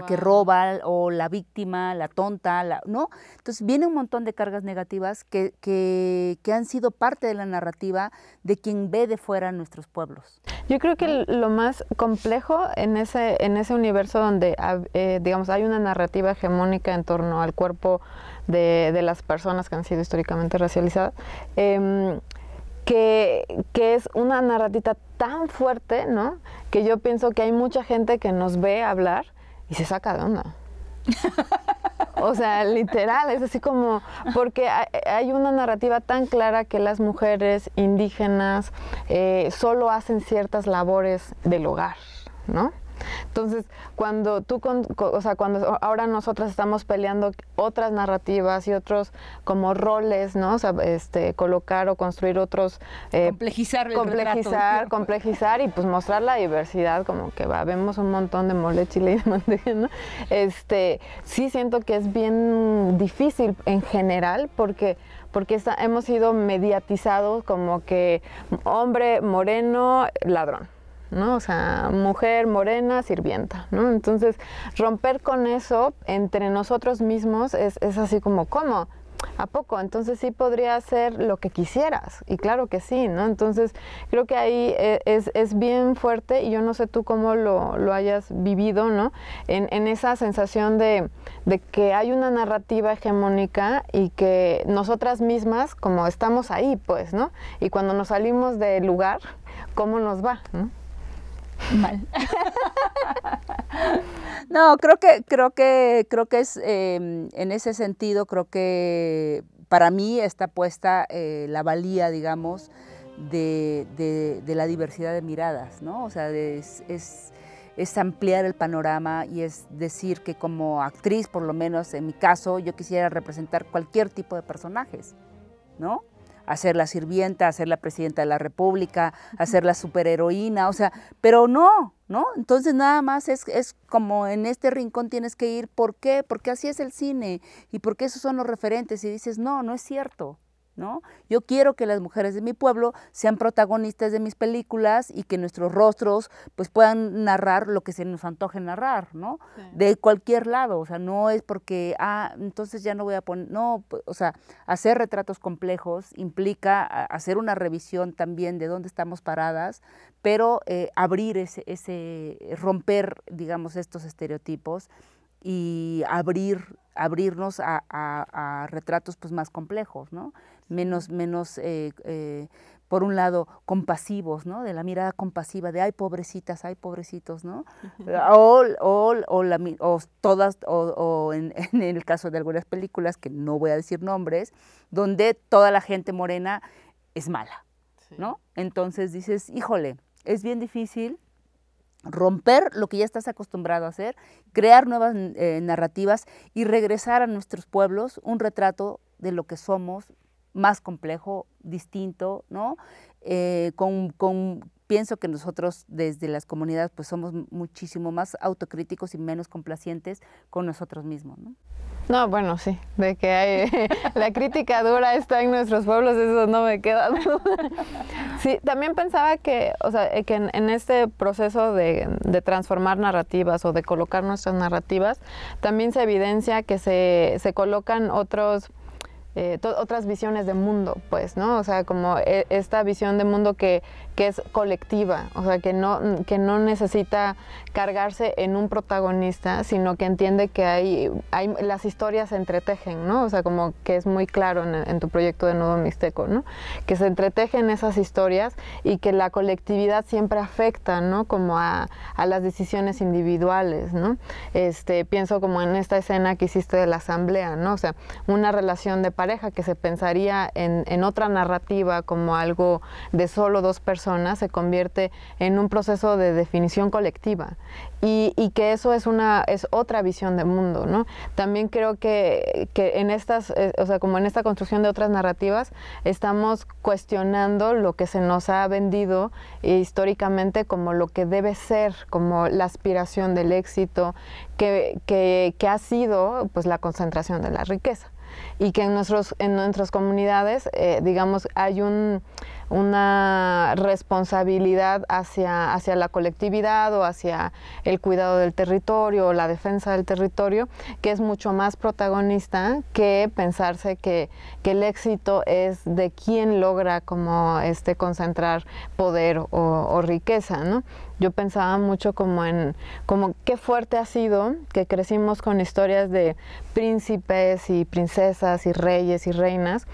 que roba. o la víctima, la tonta, la, ¿no? Entonces viene un montón de cargas negativas que, que, que han sido parte de la narrativa de quien ve de fuera nuestros pueblos. Yo creo que lo más complejo en ese, en ese universo donde, eh, digamos, hay una narrativa hegemónica en torno al cuerpo de, las personas que han sido históricamente racializadas, em, que, que, es una narratita tan fuerte, ¿no? Que yo pienso que hay mucha gente que nos ve hablar y se saca de onda. o sea, literal, es así como, porque hay una narrativa tan clara que las mujeres indígenas eh, solo hacen ciertas labores del hogar, ¿no? Entonces, cuando tú, o sea, cuando ahora nosotras estamos peleando otras narrativas y otros como roles, ¿no? O sea, este, colocar o construir otros... Eh, complejizar. Complejizar, complejizar y pues mostrar la diversidad, como que va, vemos un montón de mole, chile y de Este, sí siento que es bien difícil en general porque porque hemos sido mediatizados como que hombre moreno ladrón ¿no? O sea, mujer morena, sirvienta, ¿no? Entonces, romper con eso entre nosotros mismos es, así como, ¿cómo? ¿A poco? Entonces sí podría hacer lo que quisieras. Y claro que sí, ¿no? Entonces creo que ahí eh, es, es bien fuerte y yo no sé tú cómo lo, hayas vivido, ¿no? En, esa sensación de, de, que hay una narrativa hegemónica y que nosotras mismas, como estamos ahí, pues, ¿no? Y cuando nos salimos del lugar, ¿cómo nos va? ¿no? mal. no, creo que, creo que, creo que es em, en ese sentido, creo que para mí está puesta eh, la valía, digamos, de, la diversidad de miradas, ¿no? O sea, es, ampliar el panorama y es decir que como actriz, por lo menos en mi caso, yo quisiera representar cualquier tipo de personajes, ¿no? a ser la sirvienta, a ser la presidenta de la República, a ser la superheroína, o sea, pero no, ¿no? Entonces nada más es, es como en este rincón tienes que ir, ¿por qué? Porque así es el cine y porque esos son los referentes y dices, no, no es cierto. Yo quiero que las mujeres de mi pueblo sean protagonistas de mis películas y que nuestros rostros pues puedan narrar lo que se nos antoje narrar, ¿no? De cualquier lado, o sea, no es porque, ah, entonces ya no voy a poner, no, pues, o sea, hacer retratos complejos implica hacer una revisión también de dónde estamos paradas, pero eh, abrir ese, ese, romper, digamos, estos estereotipos y abrir, abrirnos a, retratos pues, más complejos, ¿no? menos, menos eh, eh, por un lado, compasivos, ¿no? De la mirada compasiva, de ay, pobrecitas, ay, pobrecitos, ¿no? o, todas, o, en, el caso de algunas películas, que no voy a decir nombres, donde toda la gente morena es mala, ¿no? Entonces dices, híjole, es bien difícil romper lo que ya estás acostumbrado a hacer, crear nuevas eh, narrativas y regresar a nuestros pueblos un retrato de lo que somos más complejo, distinto, ¿no? Eh, con, pienso que nosotros desde las comunidades pues somos muchísimo más autocríticos y menos complacientes con nosotros mismos, ¿no? No, bueno, sí, de que hay, la crítica dura está en nuestros pueblos, eso no me queda duda. Sí, también pensaba que, o sea, eh, que en, este proceso de, de, transformar narrativas o de colocar nuestras narrativas, también se evidencia que se, se colocan otros eh, otras visiones de mundo, pues, ¿no? O sea, como e-, esta visión de mundo que que es colectiva, o sea, que no, que no necesita cargarse en un protagonista, sino que entiende que hay, hay las historias se entretejen, ¿no? O sea, como que es muy claro en, tu proyecto de Nudo Mixteco, Que se entretejen esas historias y que la colectividad siempre afecta, ¿no? Como a, las decisiones individuales, Este, pienso como en esta escena que hiciste de la asamblea, ¿no? O sea, una relación de pareja que se pensaría en, en otra narrativa como algo de solo dos personas, se convierte en un proceso de definición colectiva y, que eso es, una, es otra visión del mundo. ¿no? También creo que, que en estas, eh, como en esta construcción de otras narrativas, estamos cuestionando lo que se nos ha vendido históricamente como lo que debe ser, como la aspiración del éxito, que, ha sido pues, la concentración de la riqueza y que en, nuestros, en nuestras comunidades, eh, digamos, hay un una responsabilidad hacia, hacia la colectividad o hacia el cuidado del territorio o la defensa del territorio, que es mucho más protagonista que pensarse que, que el éxito es de quien logra como este, concentrar poder o, riqueza, yo pensaba mucho como en como qué fuerte ha sido que crecimos con historias de príncipes y princesas y reyes y reinas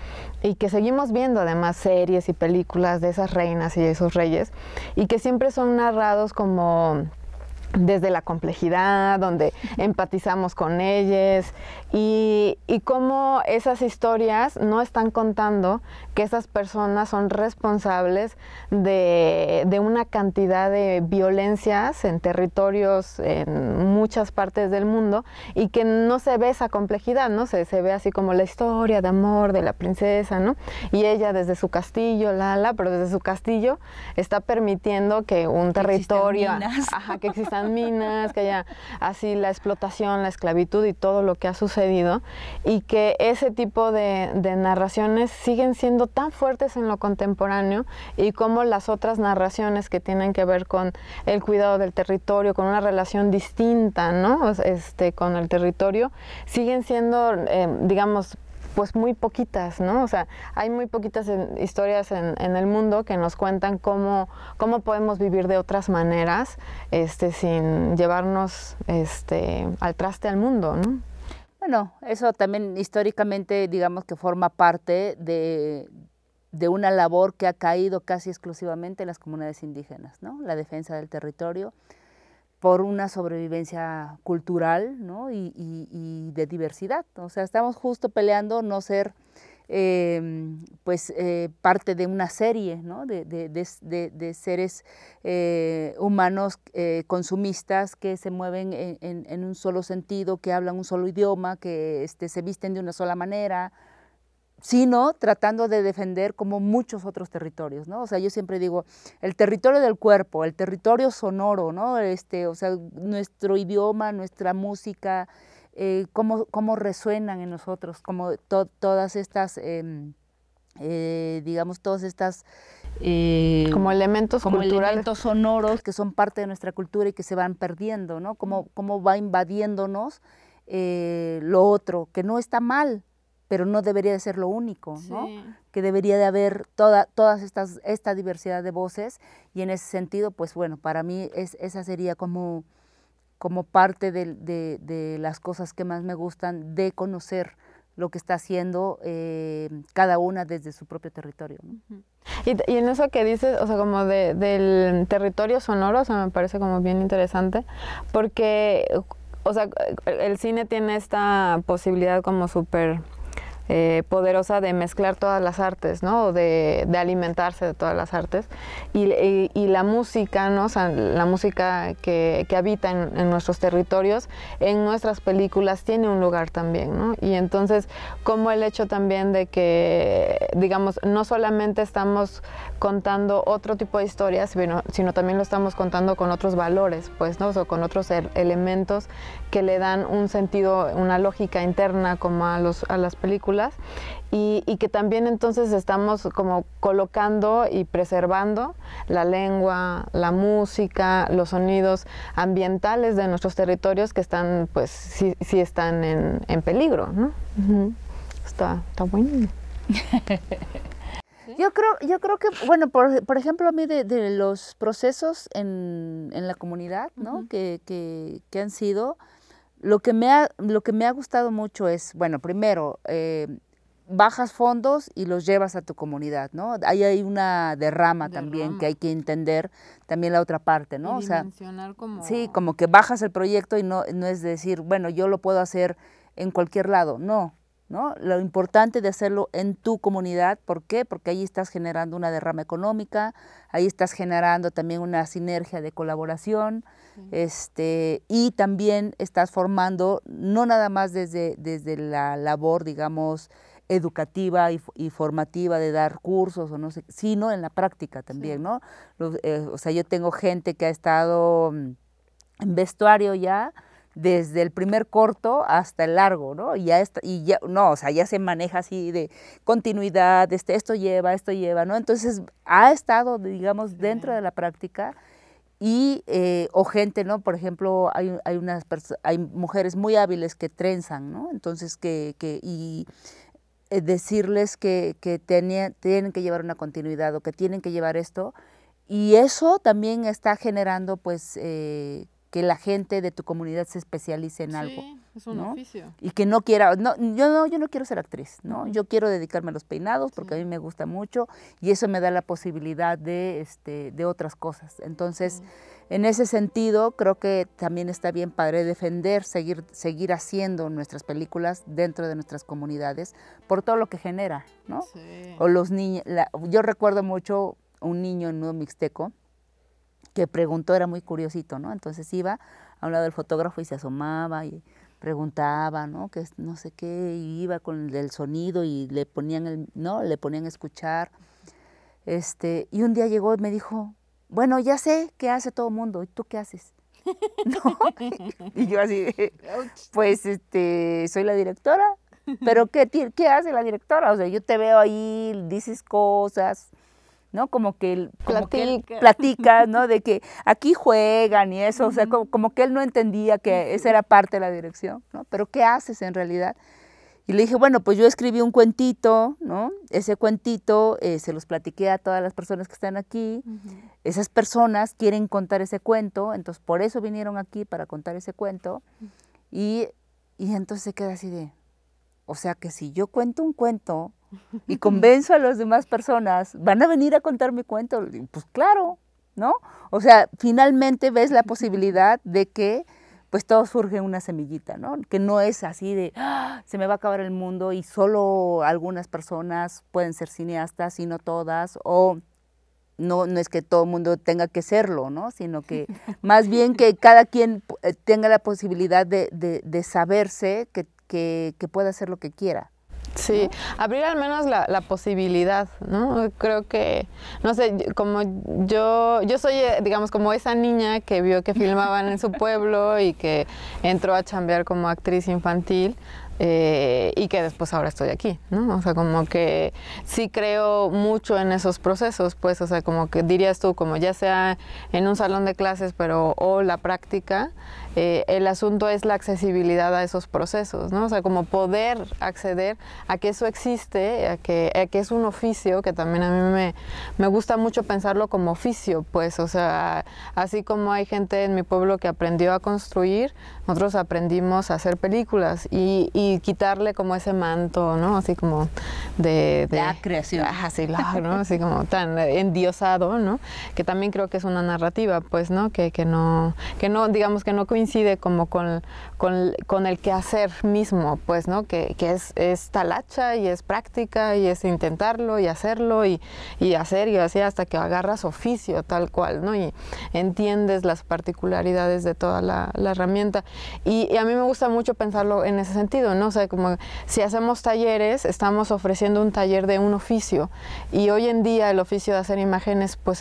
y que seguimos viendo además series y películas de esas reinas y esos reyes y que siempre son narrados como desde la complejidad, donde empatizamos con ellas y, y, cómo esas historias no están contando que esas personas son responsables de, una cantidad de violencias en territorios, en muchas partes del mundo y que no se ve esa complejidad, ¿no? Se, se ve así como la historia de amor de la princesa, ¿no? Y ella desde su castillo, Lala, pero desde su castillo está permitiendo que un territorio, que exista minas, que haya así la explotación, la esclavitud y todo lo que ha sucedido, y que ese tipo de, narraciones siguen siendo tan fuertes en lo contemporáneo y como las otras narraciones que tienen que ver con el cuidado del territorio, con una relación distinta, ¿no? Este, con el territorio, siguen siendo, eh, digamos, pues muy poquitas, ¿no? O sea, hay muy poquitas historias en, el mundo que nos cuentan cómo, podemos vivir de otras maneras este, sin llevarnos este, al traste al mundo, ¿no? Bueno, eso también históricamente digamos que forma parte de, de una labor que ha caído casi exclusivamente en las comunidades indígenas, ¿no? La defensa del territorio, por una sobrevivencia cultural y, de diversidad. O sea, estamos justo peleando no ser em, pues, eh, parte de una serie de, seres eh, humanos eh, consumistas que se mueven en, un solo sentido, que hablan un solo idioma, que este, se visten de una sola manera, sino tratando de defender como muchos otros territorios, ¿no? O sea, yo siempre digo, el territorio del cuerpo, el territorio sonoro, ¿no? Este, o sea, nuestro idioma, nuestra música, eh, cómo, resuenan en nosotros, como todas estas, em, eh, digamos, todas estas... Eh, como elementos culturales. sonoros que son parte de nuestra cultura y que se van perdiendo, ¿no? cómo va invadiéndonos lo otro, que no está mal, pero no debería de ser lo único, ¿no? Que debería de haber toda todas estas esta diversidad de voces y en ese sentido, pues bueno, para mí es, esa sería como como parte de, de, las cosas que más me gustan de conocer lo que está haciendo eh, cada una desde su propio territorio. Y, en eso que dices, o sea, como del territorio sonoro, o me parece como bien interesante, porque, o sea, el cine tiene esta posibilidad como súper eh, poderosa de mezclar todas las artes, ¿no? De, de alimentarse de todas las artes. Y, la música, ¿no? la música que, habita en, nuestros territorios, en nuestras películas, tiene un lugar también, ¿no? Y entonces, como el hecho también de que, digamos, no solamente estamos contando otro tipo de historias, sino, también lo estamos contando con otros valores, pues, ¿no? O con otros er, elementos que le dan un sentido, una lógica interna como a las películas y, que también entonces estamos como colocando y preservando la lengua, la música, los sonidos ambientales de nuestros territorios que están, pues sí, están en, en, peligro, ¿no? está, bueno. Yo creo, yo creo que, bueno, por, ejemplo, a mí de, los procesos en, en la comunidad, ¿no? que, han sido, lo que me ha, lo que me ha gustado mucho es, bueno, primero, eh, bajas fondos y los llevas a tu comunidad, ¿no? Ahí hay una derrama, también que hay que entender también la otra parte, ¿no? o sea, como... sí, como que bajas el proyecto y no, no es decir, bueno, yo lo puedo hacer en cualquier lado, no, lo importante de hacerlo en tu comunidad, ¿por qué? Porque ahí estás generando una derrama económica, ahí estás generando también una sinergia de colaboración, este, y también estás formando, no nada más desde, desde la labor, digamos, educativa y, formativa de dar cursos o no sé, sino en la práctica también, ¿no? Eh, o sea, yo tengo gente que ha estado mm, en vestuario ya, desde el primer corto hasta el largo, ¿no? Y ya, está, y ya no, o sea, ya se maneja así de continuidad, este, esto lleva, esto lleva, ¿no? Entonces ha estado, digamos, dentro de la práctica y eh, o gente, ¿no? Por ejemplo, hay, hay unas hay mujeres muy hábiles que trenzan, ¿no? Entonces que, y eh, decirles que, que tienen que llevar una continuidad o que tienen que llevar esto y eso también está generando, pues, eh, que la gente de tu comunidad se especialice en algo. Es un oficio. Y que no quiera, no, yo no, yo no quiero ser actriz, ¿no? Yo quiero dedicarme a los peinados porque a mí me gusta mucho y eso me da la posibilidad de, este, de otras cosas. Entonces, en ese sentido, creo que también está bien padre defender, seguir, seguir haciendo nuestras películas dentro de nuestras comunidades por todo lo que genera, ¿no? O los niños, yo recuerdo mucho un niño en Nudo Mixteco que preguntó, era muy curiosito, ¿no? Entonces iba a un lado del fotógrafo y se asomaba y preguntaba, ¿no? Que no sé qué, y iba con el, sonido y le ponían el, ¿no? Le ponían a escuchar. Este, y un día llegó y me dijo, bueno, ya sé qué hace todo el mundo, ¿y tú qué haces? ¿No? y yo así, pues este, soy la directora, pero ¿qué, ¿qué hace la directora? O sea, yo te veo ahí, dices cosas, ¿no? Como que él, platica. ¿no? De que aquí juegan y eso, o sea, como, que él no entendía que esa era parte de la dirección, ¿no? Pero ¿qué haces en realidad? Y le dije, bueno, pues yo escribí un cuentito, ¿no? Ese cuentito eh, se los platiqué a todas las personas que están aquí. Esas personas quieren contar ese cuento, entonces por eso vinieron aquí para contar ese cuento. y, y, entonces se queda así de, o sea que si yo cuento un cuento, y convenzo a las demás personas, van a venir a contar mi cuento. Pues claro, ¿no? O sea, finalmente ves la posibilidad de que pues todo surge una semillita, ¿no? Que no es así de, ¡Ah! se me va a acabar el mundo y solo algunas personas pueden ser cineastas y no todas, o no, no es que todo el mundo tenga que serlo, ¿no? Sino que más bien que cada quien eh, tenga la posibilidad de, de, de saberse que, que, que pueda hacer lo que quiera. Sí, abrir al menos la, posibilidad, ¿no? Creo que, no sé, como yo, yo soy, eh, digamos, como esa niña que vio que filmaban en su pueblo y que entró a chambear como actriz infantil eh, y que después ahora estoy aquí, ¿no? O sea, como que sí creo mucho en esos procesos, pues, o sea, como que dirías tú, como ya sea en un salón de clases, pero o la práctica, eh, el asunto es la accesibilidad a esos procesos, ¿no? O sea, como poder acceder a que eso existe, a que, a que es un oficio, que también a mí me, me gusta mucho pensarlo como oficio, pues, o sea, así como hay gente en mi pueblo que aprendió a construir, nosotros aprendimos a hacer películas y y quitarle como ese manto, ¿no? Así como de... de la creación. ¿no? Así como tan endiosado, ¿no? Que también creo que es una narrativa, pues, ¿no? Que, no, que no, digamos, que no coincide como con, con, el quehacer mismo, pues, ¿no? Que, es, es, talacha y es práctica y es intentarlo y hacerlo y, y hacer y así hasta que agarras oficio tal cual, ¿no? Y entiendes las particularidades de toda la, herramienta. Y, y a mí me gusta mucho pensarlo en ese sentido, ¿no? O sea, como si hacemos talleres, estamos ofreciendo un taller de un oficio y hoy en día el oficio de hacer imágenes pues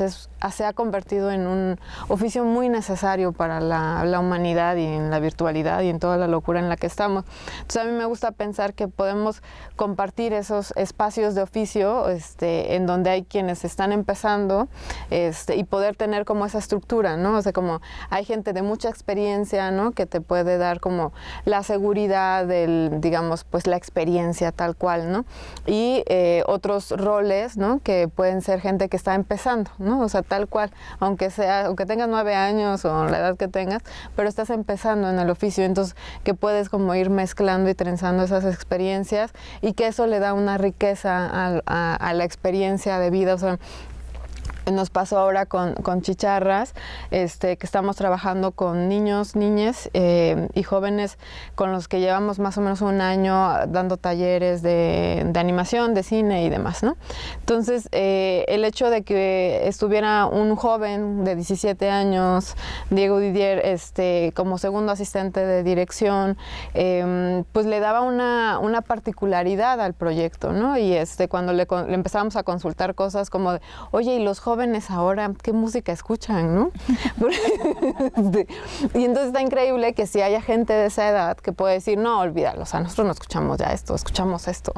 se ha convertido en un oficio muy necesario para la, humanidad y en la virtualidad y en toda la locura en la que estamos. Entonces a mí me gusta pensar que podemos compartir esos espacios de oficio este, en donde hay quienes están empezando este, y poder tener como esa estructura, ¿no? O sea, como hay gente de mucha experiencia, ¿no? Que te puede dar como la seguridad, del digamos, pues la experiencia tal cual, ¿no? Y eh, otros roles, ¿no? Que pueden ser gente que está empezando, ¿no? O sea, tal cual, aunque sea, aunque tengas nueve años o la edad que tengas, pero estás empezando en el oficio, entonces que puedes como ir mezclando y trenzando esas experiencias y que eso le da una riqueza a, la experiencia de vida, o sea, nos pasó ahora con, Chicharras, este, que estamos trabajando con niños, niñas eh, y jóvenes con los que llevamos más o menos un año dando talleres de, de animación, de cine y demás. ¿no? Entonces, eh, el hecho de que estuviera un joven de 17 años, Diego Didier, este, como segundo asistente de dirección, em, pues le daba una, particularidad al proyecto. ¿no? Y este, cuando le, empezamos a consultar cosas como, oye, ¿y los jóvenes ahora qué música escuchan, ¿no? Este, y entonces está increíble que si haya gente de esa edad que puede decir, no, olvídalo, o sea, nosotros no escuchamos ya esto, escuchamos esto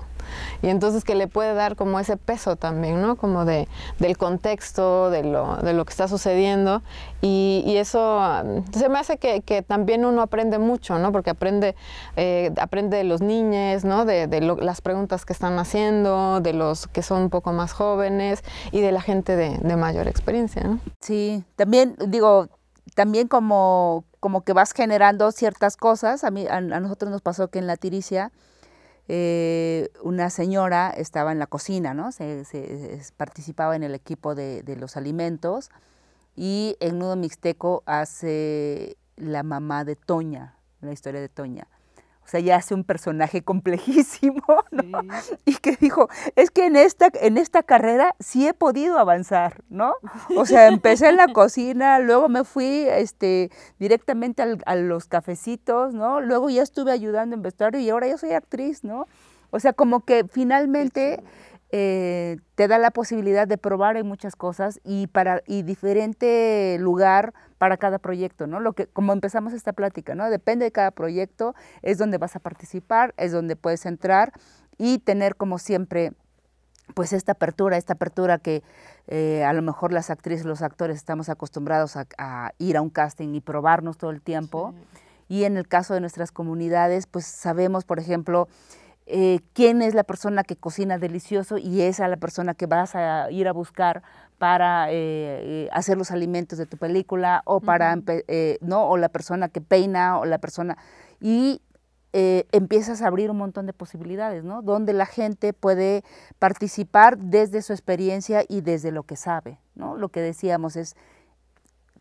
y entonces que le puede dar como ese peso también, ¿no? Como de, del contexto, de lo, de lo que está sucediendo y, eso mm, se me hace que, que, también uno aprende mucho, ¿no? Porque aprende, eh, aprende de los niños, ¿no? De, de las preguntas que están haciendo, de los que son un poco más jóvenes y de la gente de, mayor experiencia, ¿no? Sí, también digo, también como, como que vas generando ciertas cosas, a, a nosotros nos pasó que en la tiricia, eh, una señora estaba en la cocina, ¿no? Se, participaba en el equipo de, de, los alimentos y en Nudo Mixteco hace la mamá de Toña, la historia de Toña o sea, ya hace un personaje complejísimo, ¿no? Y que dijo, es que en esta, en esta carrera sí he podido avanzar, ¿no? O sea, empecé en la cocina, luego me fui este, directamente a los cafecitos, ¿no? Luego ya estuve ayudando en vestuario y ahora yo soy actriz, ¿no? O sea, como que finalmente... Eh, te da la posibilidad de probar en muchas cosas y para y diferente lugar para cada proyecto, ¿no? Lo que como empezamos esta plática, ¿no? Depende de cada proyecto, es donde vas a participar, es donde puedes entrar y tener como siempre pues esta apertura, esta apertura que eh, a lo mejor las actrices, los actores estamos acostumbrados a, ir a un casting y probarnos todo el tiempo. Y en el caso de nuestras comunidades, pues sabemos, por ejemplo, eh, quién es la persona que cocina delicioso y esa es la persona que vas a ir a buscar para eh, eh, hacer los alimentos de tu película o para no o la persona que peina o la persona y empiezas a abrir un montón de posibilidades, ¿no? Donde la gente puede participar desde su experiencia y desde lo que sabe, ¿no? Lo que decíamos es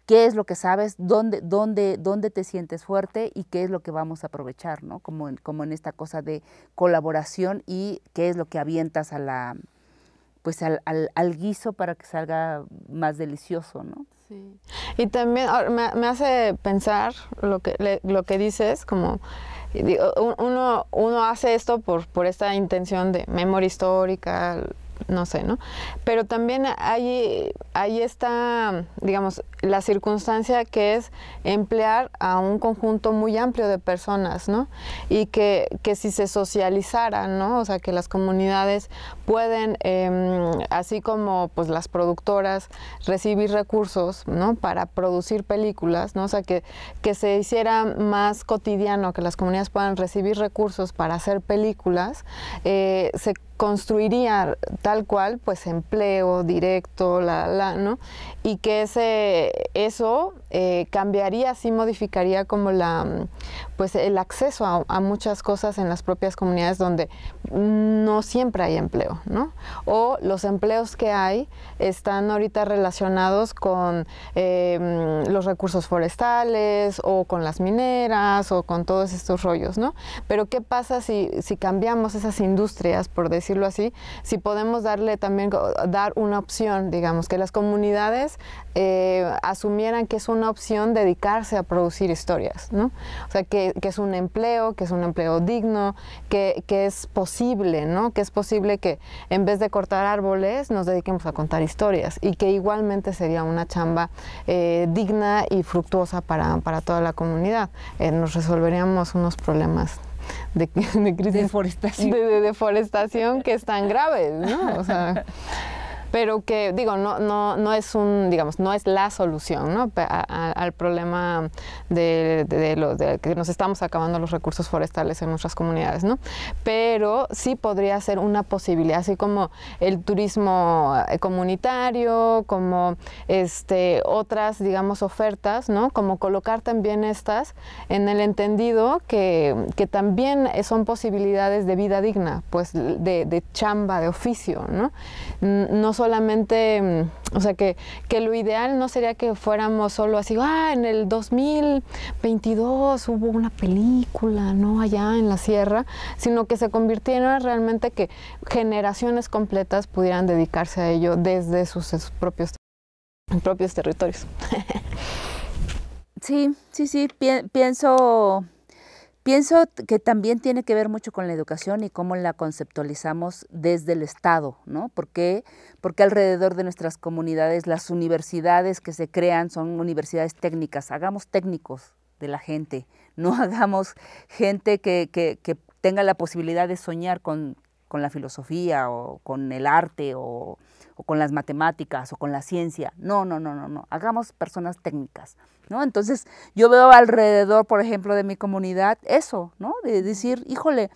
qué es lo que sabes, dónde, dónde, dónde te sientes fuerte y qué es lo que vamos a aprovechar, ¿no? Como en, como en esta cosa de colaboración y qué es lo que avientas a la, pues al, al, guiso para que salga más delicioso, ¿no? Sí. Y también me, hace pensar lo que, lo que dices, como uno, uno hace esto por, por esta intención de memoria histórica, no sé, ¿no? Pero también ahí, ahí está, digamos, la circunstancia que es emplear a un conjunto muy amplio de personas, ¿no? Y que, que si se socializara ¿no? O sea, que las comunidades pueden, em, así como pues las productoras, recibir recursos, ¿no? Para producir películas, ¿no? O sea, que, que se hiciera más cotidiano, que las comunidades puedan recibir recursos para hacer películas, eh, se construiría tal cual pues empleo directo la, la no y que ese eso eh, cambiaría, sí modificaría como la, mm, pues el acceso a, muchas cosas en las propias comunidades donde no siempre hay empleo, ¿no? O los empleos que hay están ahorita relacionados con eh, mm, los recursos forestales o con las mineras o con todos estos rollos, ¿no? Pero ¿qué pasa si, si cambiamos esas industrias, por decirlo así, si podemos darle también, dar una opción, digamos, que las comunidades eh, asumieran que es una opción dedicarse a producir historias, ¿no? O sea, que, es un empleo, que es un empleo digno, que, es posible, ¿no? Que es posible que en vez de cortar árboles nos dediquemos a contar historias y que igualmente sería una chamba eh, digna y fructuosa para, toda la comunidad. Eh, nos resolveríamos unos problemas de, crisis de deforestación. deforestación que están graves, ¿no? O sea, pero que digo, no, no, es un, digamos, no es la solución al problema de, que nos estamos acabando los recursos forestales en nuestras comunidades, ¿no? Pero sí podría ser una posibilidad, así como el turismo eh, comunitario, como este, otras, digamos, ofertas, ¿no? Como colocar también estas en el entendido que, también son posibilidades de vida digna, pues de, chamba, de oficio, ¿no? solamente, mm, o sea, que, lo ideal no sería que fuéramos solo así, ah, en el 2022 hubo una película, ¿no? Allá en la sierra, sino que se convirtiera realmente que generaciones completas pudieran dedicarse a ello desde sus, propios, propios territorios. sí, sí, sí, pienso Pienso que también tiene que ver mucho con la educación y cómo la conceptualizamos desde el Estado, ¿no? ¿Por qué? Porque alrededor de nuestras comunidades las universidades que se crean son universidades técnicas. Hagamos técnicos de la gente, no hagamos gente que, que, que tenga la posibilidad de soñar con con la filosofía o con el arte o, con las matemáticas o con la ciencia. No, no, no, no, no. Hagamos personas técnicas, ¿no? Entonces yo veo alrededor, por ejemplo, de mi comunidad eso, ¿no? De decir, híjole,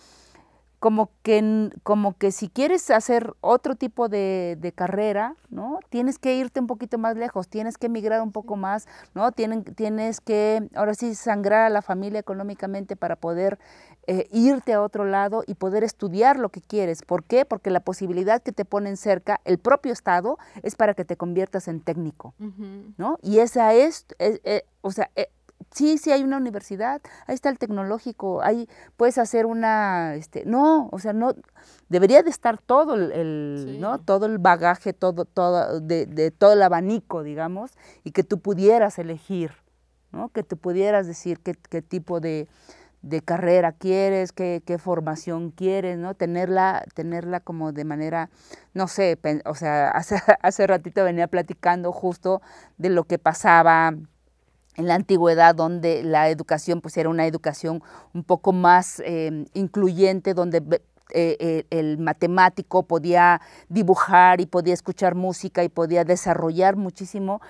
como que, como que si quieres hacer otro tipo de, carrera, ¿no? Tienes que irte un poquito más lejos, tienes que emigrar un poco más, ¿no? tienes que, ahora sí, sangrar a la familia económicamente para poder eh, irte a otro lado y poder estudiar lo que quieres. ¿Por qué? Porque la posibilidad que te ponen cerca, el propio Estado, es para que te conviertas en técnico, ¿no? Y esa es, eh, o sea, eh, sí, sí hay una universidad, ahí está el tecnológico, ahí puedes hacer una, este, no, o sea, no, debería de estar todo el, ¿no? Todo el bagaje, todo, todo, de, de todo el abanico, digamos, y que tú pudieras elegir, ¿no? Que tú pudieras decir qué tipo de de carrera quieres, qué, qué, formación quieres, ¿no? Tenerla, tenerla como de manera, no sé, o sea, hace, hace ratito venía platicando justo de lo que pasaba en la antigüedad donde la educación pues era una educación un poco más em, incluyente, donde eh, eh, el matemático podía dibujar y podía escuchar música y podía desarrollar muchísimo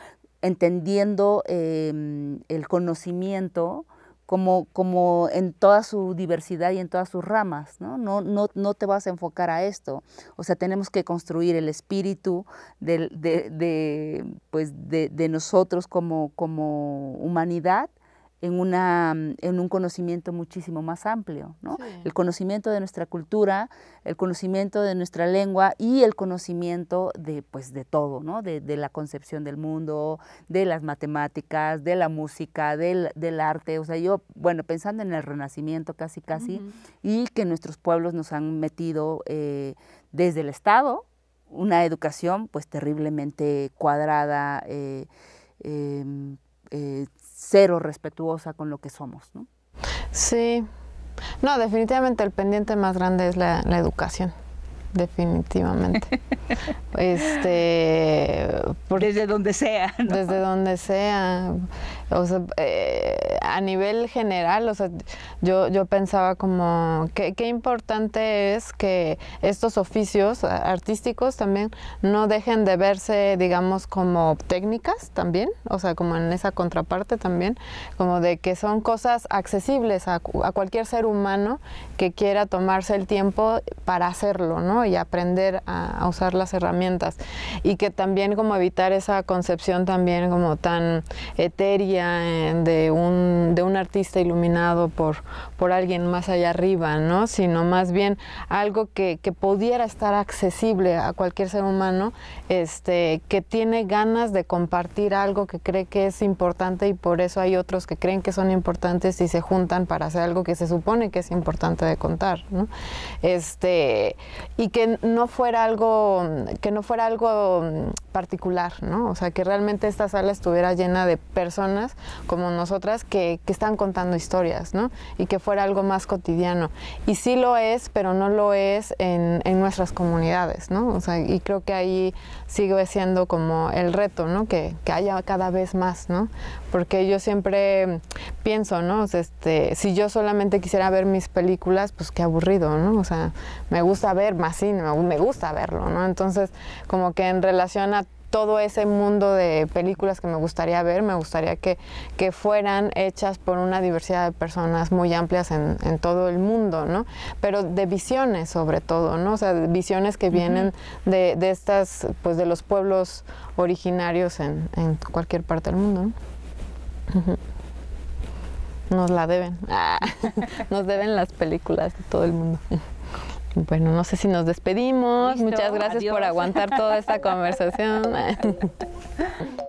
entendiendo em, el conocimiento como, como en toda su diversidad y en todas sus ramas, ¿no? No, ¿no? no te vas a enfocar a esto. O sea, tenemos que construir el espíritu de, de, pues de, nosotros como, como humanidad en, una, mm, en un conocimiento muchísimo más amplio, ¿no? El conocimiento de nuestra cultura, el conocimiento de nuestra lengua y el conocimiento de, pues, de todo, ¿no? De, la concepción del mundo, de las matemáticas, de la música, del, arte. O sea, yo, bueno, pensando en el Renacimiento casi, casi, y que nuestros pueblos nos han metido eh, desde el Estado una educación, pues, terriblemente cuadrada, eh, em, eh, cero respetuosa con lo que somos. ¿no? Sí, no, definitivamente el pendiente más grande es la, la educación definitivamente. este, desde donde sea. Desde donde sea. O sea, eh, a nivel general, o sea, yo, yo pensaba como, qué, importante es que estos oficios artísticos también no dejen de verse, digamos, como técnicas también, o sea, como en esa contraparte también, como de que son cosas accesibles a cualquier ser humano que quiera tomarse el tiempo para hacerlo, ¿no? Y aprender a, usar las herramientas. Y que también como evitar esa concepción también como tan etérea eh, de, un, artista iluminado por, por alguien más allá arriba, ¿no? Sino más bien algo que, pudiera estar accesible a cualquier ser humano, este, que tiene ganas de compartir algo que cree que es importante y por eso hay otros que creen que son importantes y se juntan para hacer algo que se supone que es importante de contar, Este, y que no fuera algo, que no fuera algo particular, ¿no? O sea, que realmente esta sala estuviera llena de personas como nosotras que, que, están contando historias, ¿no? Y que fuera algo más cotidiano. Y sí lo es, pero no lo es en, en nuestras comunidades, ¿no? O sea, y creo que ahí sigue siendo como el reto, ¿no? Que, que haya cada vez más, ¿no? Porque yo siempre pienso, ¿no? este, si yo solamente quisiera ver mis películas, pues qué aburrido, ¿no? O sea, me gusta ver más cine, me gusta verlo, ¿no? Entonces, como que en relación a todo ese mundo de películas que me gustaría ver, me gustaría que, que fueran hechas por una diversidad de personas muy amplias en, en, todo el mundo, ¿no? Pero de visiones sobre todo, ¿no? O sea, visiones que vienen de, de, estas, pues de los pueblos originarios en, en cualquier parte del mundo, Nos la deben. nos deben las películas de todo el mundo. Bueno, no sé si nos despedimos. Muchas gracias por aguantar toda esta conversación.